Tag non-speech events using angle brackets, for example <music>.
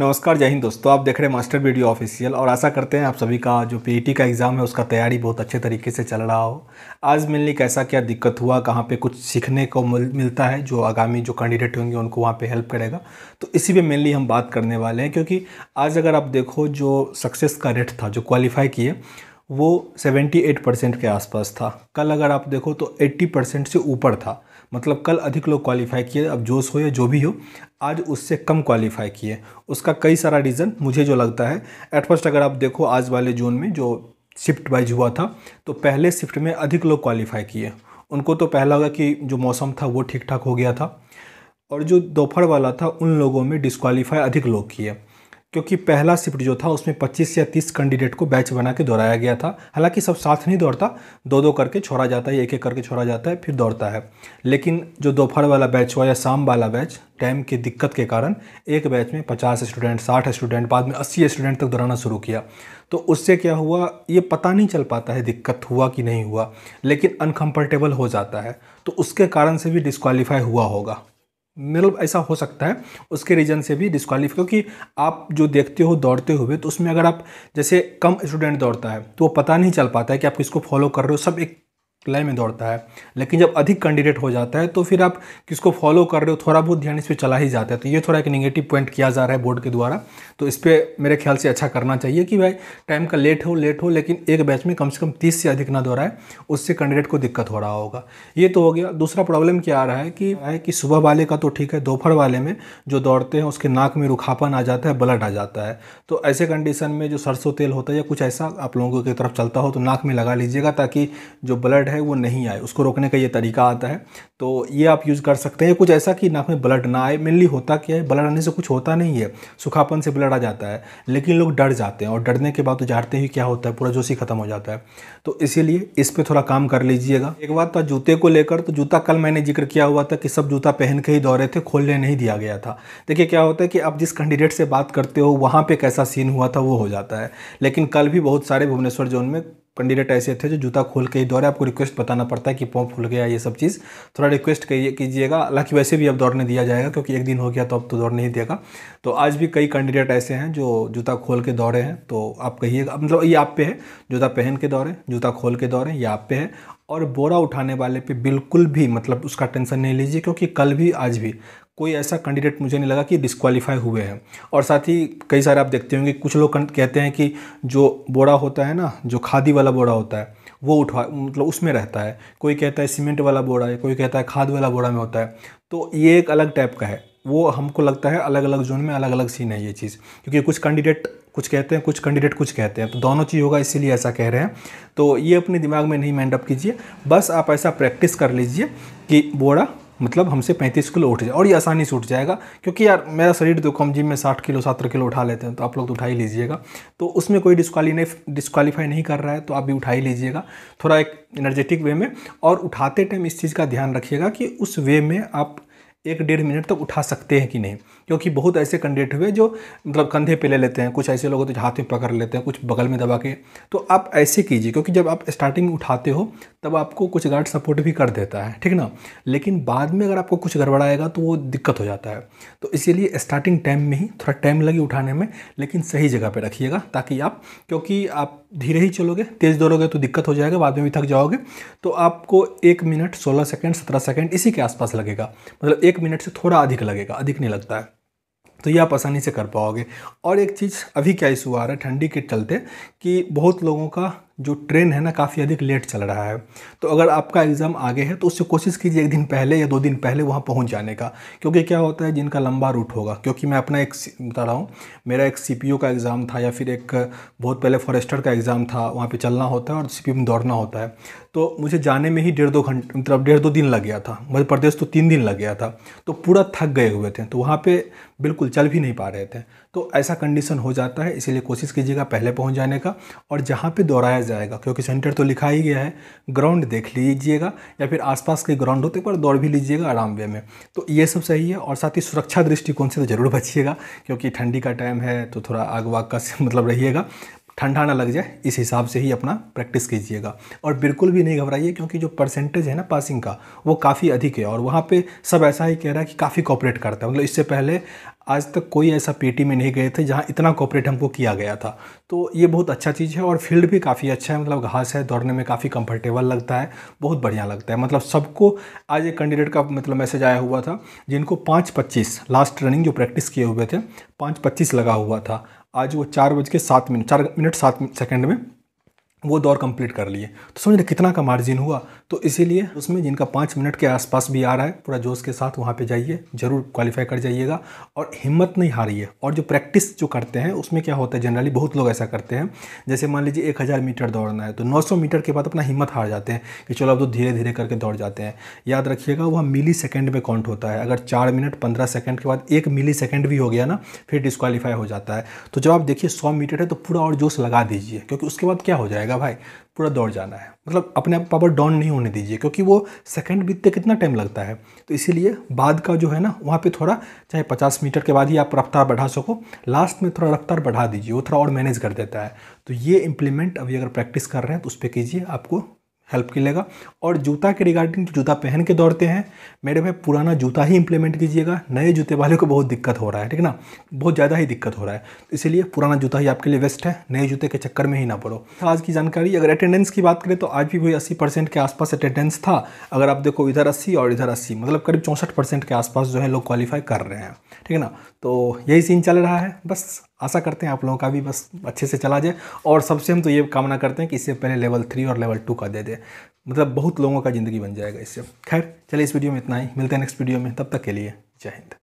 नमस्कार जय हिंद दोस्तों आप देख रहे हैं मास्टर वीडियो ऑफिशियल और आशा करते हैं आप सभी का जो पी e का एग्ज़ाम है उसका तैयारी बहुत अच्छे तरीके से चल रहा हो आज मेनली कैसा क्या दिक्कत हुआ कहाँ पे कुछ सीखने को मिलता है जो आगामी जो कैंडिडेट होंगे उनको वहाँ पे हेल्प करेगा तो इसी पर मेनली हम बात करने वाले हैं क्योंकि आज अगर आप देखो जो सक्सेस का रेट था जो क्वालिफाई किए वो 78 परसेंट के आसपास था कल अगर आप देखो तो 80 परसेंट से ऊपर था मतलब कल अधिक लोग क्वालिफाई किए अब जोश हो या जो भी हो आज उससे कम क्वालिफाई किए उसका कई सारा रीज़न मुझे जो लगता है एट फर्स्ट अगर आप देखो आज वाले जोन में जो शिफ्ट वाइज हुआ था तो पहले शिफ्ट में अधिक लोग क्वालिफाई किए उनको तो पहला होगा कि जो मौसम था वो ठीक ठाक हो गया था और जो दोपहर वाला था उन लोगों में डिस्कवालीफाई अधिक लोग किए क्योंकि पहला शिफ्ट जो था उसमें 25 या 30 कैंडिडेट को बैच बना के दौड़ाया गया था हालांकि सब साथ नहीं दौड़ता दो दो करके छोड़ा जाता है एक एक करके छोड़ा जाता है फिर दौड़ता है लेकिन जो दोपहर वाला बैच हुआ या शाम वाला बैच टाइम की दिक्कत के कारण एक बैच में 50 स्टूडेंट 60 स्टूडेंट बाद में 80 स्टूडेंट तक दौड़ाना शुरू किया तो उससे क्या हुआ ये पता नहीं चल पाता है दिक्कत हुआ कि नहीं हुआ लेकिन अनकम्फर्टेबल हो जाता है तो उसके कारण से भी डिस्कवालीफाई हुआ होगा मतलब ऐसा हो सकता है उसके रीज़न से भी डिस्कालीफ क्योंकि आप जो देखते हो दौड़ते हुए तो उसमें अगर आप जैसे कम स्टूडेंट दौड़ता है तो वो पता नहीं चल पाता है कि आप किसको फॉलो कर रहे हो सब एक लय में दौड़ता है लेकिन जब अधिक कैंडिडेट हो जाता है तो फिर आप किसको फॉलो कर रहे हो थोड़ा बहुत ध्यान इस पर चला ही जाता है तो ये थोड़ा एक निगेटिव पॉइंट किया जा रहा है बोर्ड के द्वारा तो इस पर मेरे ख्याल से अच्छा करना चाहिए कि भाई टाइम का लेट हो लेट हो लेकिन एक बैच में कम से कम तीस से अधिक ना दौड़ाए उससे कैंडिडेट को दिक्कत हो रहा होगा ये तो हो गया दूसरा प्रॉब्लम क्या आ रहा है कि है कि सुबह वाले का तो ठीक है दोपहर वाले में जो दौड़ते हैं उसके नाक में रुखापन आ जाता है ब्लड आ जाता है तो ऐसे कंडीशन में जो सरसों तेल होता है या कुछ ऐसा आप लोगों की तरफ चलता हो तो नाक में लगा लीजिएगा ताकि जो ब्लड ब्लड है वो नहीं आए उसको रोकने का ये तरीका आता है तो ये आप यूज़ कर सकते हैं कुछ ऐसा कि नाक में ब्लड ना आए मेनली होता क्या है ब्लड आने से कुछ होता नहीं है सुखापन से ब्लड आ जाता है लेकिन लोग डर जाते हैं और डरने के बाद तो उजाड़ते ही क्या होता है पूरा जोशी ख़त्म हो जाता है तो इसीलिए इस पर थोड़ा काम कर लीजिएगा एक बात था जूते को लेकर तो जूता कल मैंने जिक्र किया हुआ था कि सब जूता पहन के ही दौरे थे खोलने नहीं दिया गया था देखिए क्या होता है कि आप जिस कैंडिडेट से बात करते हो वहाँ पर कैसा सीन हुआ था वो हो जाता है लेकिन कल भी बहुत सारे भुवनेश्वर जोन में कैंडिडेट ऐसे थे जो जूता खोल के ही दौड़े आपको रिक्वेस्ट बताना पड़ता है कि पंप खुल गया ये सब चीज़ थोड़ा रिक्वेस्ट कीजिएगा हालांकि वैसे भी अब दौड़ने दिया जाएगा क्योंकि एक दिन हो गया तो अब तो दौड़ नहीं देगा तो आज भी कई कैंडिडेट ऐसे हैं जो जूता खोल के दौड़े हैं तो आप कहिएगा मतलब ये आप पे है जूता पहन के दौड़े जूता खोल के दौड़े ये आप पे है और बोरा उठाने वाले पे बिल्कुल भी मतलब उसका टेंशन नहीं लीजिए क्योंकि कल भी आज भी कोई ऐसा कैंडिडेट मुझे नहीं लगा कि डिस्कवालीफाई हुए हैं और साथ ही कई सारे आप देखते होंगे कुछ लोग कहते हैं कि जो बोरा होता है ना जो खादी वाला बोरा होता है वो उठवा मतलब उसमें रहता है कोई कहता है सीमेंट वाला बोरा है कोई कहता है खाद वाला बोरा में होता है तो ये एक अलग टाइप का है वो हमको लगता है अलग अलग जोन में अलग अलग सीन है ये चीज़ क्योंकि कुछ कैंडिडेट कुछ कहते हैं कुछ कैंडिडेट कुछ कहते हैं तो दोनों चीज़ होगा इसीलिए ऐसा कह रहे हैं तो ये अपने दिमाग में नहीं माइंड अप कीजिए बस आप ऐसा प्रैक्टिस कर लीजिए कि बोरा मतलब हमसे 35 किलो उठ जाए और ये आसानी से उठ जाएगा क्योंकि यार मेरा शरीर तो कम जिम में 60 किलो सत्तर किलो उठा लेते हैं तो आप लोग तो उठा ही लीजिएगा तो उसमें कोई डिस्कवाली नहीं डिस्कवालीफाई नहीं कर रहा है तो आप भी उठा ही लीजिएगा थोड़ा एक एनर्जेटिक वे में और उठाते टाइम इस चीज़ का ध्यान रखिएगा कि उस वे में आप एक डेढ़ मिनट तक तो उठा सकते हैं कि नहीं क्योंकि बहुत ऐसे कैंडिडेट हुए जो मतलब कंधे पे ले लेते हैं कुछ ऐसे लोग होते हैं हाथ में पकड़ लेते हैं कुछ बगल में दबा के तो आप ऐसे कीजिए क्योंकि जब आप स्टार्टिंग उठाते हो तब आपको कुछ गार्ड सपोर्ट भी कर देता है ठीक ना लेकिन बाद में अगर आपको कुछ गड़बड़ाएगा तो वो दिक्कत हो जाता है तो इसीलिए स्टार्टिंग टाइम में ही थोड़ा टाइम लगे उठाने में लेकिन सही जगह पर रखिएगा ताकि आप क्योंकि आप धीरे ही चलोगे तेज़ दौड़ोगे तो दिक्कत हो जाएगा बाद में भी थक जाओगे तो आपको एक मिनट सोलह सेकेंड सत्रह सेकेंड इसी के आसपास लगेगा मतलब एक मिनट से थोड़ा अधिक लगेगा अधिक नहीं लगता है तो ये आप आसानी से कर पाओगे और एक चीज़ अभी क्या इशू आ रहा है ठंडी के चलते कि बहुत लोगों का जो ट्रेन है ना काफ़ी अधिक लेट चल रहा है तो अगर आपका एग्ज़ाम आगे है तो उससे कोशिश कीजिए एक दिन पहले या दो दिन पहले वहाँ पहुँच जाने का क्योंकि क्या होता है जिनका लंबा रूट होगा क्योंकि मैं अपना एक बता रहा हूँ मेरा एक सी का एग्ज़ाम था या फिर एक बहुत पहले फॉरेस्टर का एग्ज़ाम था वहाँ पर चलना होता है और सी में दौड़ना होता है तो मुझे जाने में ही डेढ़ दो घंटे मतलब डेढ़ दो दिन लग गया था मध्य प्रदेश तो तीन दिन लग गया था तो पूरा थक गए हुए थे तो वहाँ पे बिल्कुल चल भी नहीं पा रहे थे तो ऐसा कंडीशन हो जाता है इसीलिए कोशिश कीजिएगा पहले पहुँच जाने का और जहाँ पे दोहराया जाएगा क्योंकि सेंटर तो लिखा ही गया है ग्राउंड देख लीजिएगा या फिर आसपास के ग्राउंड होते पर दौड़ भी लीजिएगा आराम वे में तो ये सब सही है और साथ ही सुरक्षा दृष्टिकोण से तो ज़रूर बचिएगा क्योंकि ठंडी का टाइम है तो थोड़ा आग वाग का <laughs> मतलब रहिएगा ठंडा ना लग जाए इस हिसाब से ही अपना प्रैक्टिस कीजिएगा और बिल्कुल भी नहीं घबराइए क्योंकि जो परसेंटेज है ना पासिंग का वो काफ़ी अधिक है और वहाँ पे सब ऐसा ही कह रहा है कि काफ़ी कॉपरेट करता है मतलब इससे पहले आज तक कोई ऐसा पीटी में नहीं गए थे जहाँ इतना कॉपरेट हमको किया गया था तो ये बहुत अच्छा चीज़ है और फील्ड भी काफ़ी अच्छा है मतलब घास है दौड़ने में काफ़ी कंफर्टेबल लगता है बहुत बढ़िया लगता है मतलब सबको आज एक कैंडिडेट का मतलब मैसेज आया हुआ था जिनको पाँच पच्चीस लास्ट रनिंग जो प्रैक्टिस किए हुए थे पाँच पच्चीस लगा हुआ था आज वो चार बज के सात मिनट चार मिनट सात सेकेंड में वो दौर कंप्लीट कर लिए तो समझ रहे कितना का मार्जिन हुआ तो इसीलिए उसमें जिनका पाँच मिनट के आसपास भी आ रहा है पूरा जोश के साथ वहाँ पे जाइए ज़रूर क्वालिफाई कर जाइएगा और हिम्मत नहीं हारिए और जो प्रैक्टिस जो करते हैं उसमें क्या होता है जनरली बहुत लोग ऐसा करते हैं जैसे मान लीजिए एक हज़ार मीटर दौड़ना है तो नौ सौ मीटर के बाद अपना हिम्मत हार जाते हैं कि चलो अब तो धीरे धीरे करके दौड़ जाते हैं याद रखिएगा वह मिली सेकेंड में काउंट होता है अगर चार मिनट पंद्रह सेकेंड के बाद एक मिली सेकेंड भी हो गया ना फिर डिस्कवालीफाई हो जाता है तो जब आप देखिए सौ मीटर है तो पूरा और जोश लगा दीजिए क्योंकि उसके बाद क्या हो जाएगा जाएगा भाई पूरा दौड़ जाना है मतलब अपने आप पावर डाउन नहीं होने दीजिए क्योंकि वो सेकंड बीतते कितना टाइम लगता है तो इसीलिए बाद का जो है ना वहाँ पे थोड़ा चाहे 50 मीटर के बाद ही आप रफ्तार बढ़ा सको लास्ट में थोड़ा रफ्तार बढ़ा दीजिए वो थोड़ा और मैनेज कर देता है तो ये इम्प्लीमेंट अभी अगर प्रैक्टिस कर रहे हैं तो उस पर कीजिए आपको हेल्प कीजिएगा और जूता के रिगार्डिंग जो जूता पहन के दौड़ते हैं मेरे भाई पुराना जूता ही इंप्लीमेंट कीजिएगा नए जूते वाले को बहुत दिक्कत हो रहा है ठीक है ना बहुत ज़्यादा ही दिक्कत हो रहा है तो इसीलिए पुराना जूता ही आपके लिए वेस्ट है नए जूते के चक्कर में ही ना पड़ो आज की जानकारी अगर अटेंडेंस की बात करें तो आज भी वही अस्सी के आसपास अटेंडेंस था अगर आप देखो इधर अस्सी और इधर अस्सी मतलब करीब चौंसठ के आसपास जो है लोग क्वालिफाई कर रहे हैं ठीक है ना तो यही सीन चल रहा है बस आशा करते हैं आप लोगों का भी बस अच्छे से चला जाए और सबसे हम तो ये कामना करते हैं कि इससे पहले लेवल थ्री और लेवल टू का दे दे मतलब बहुत लोगों का ज़िंदगी बन जाएगा इससे खैर चलिए इस वीडियो में इतना ही मिलते हैं नेक्स्ट वीडियो में तब तक के लिए जय हिंद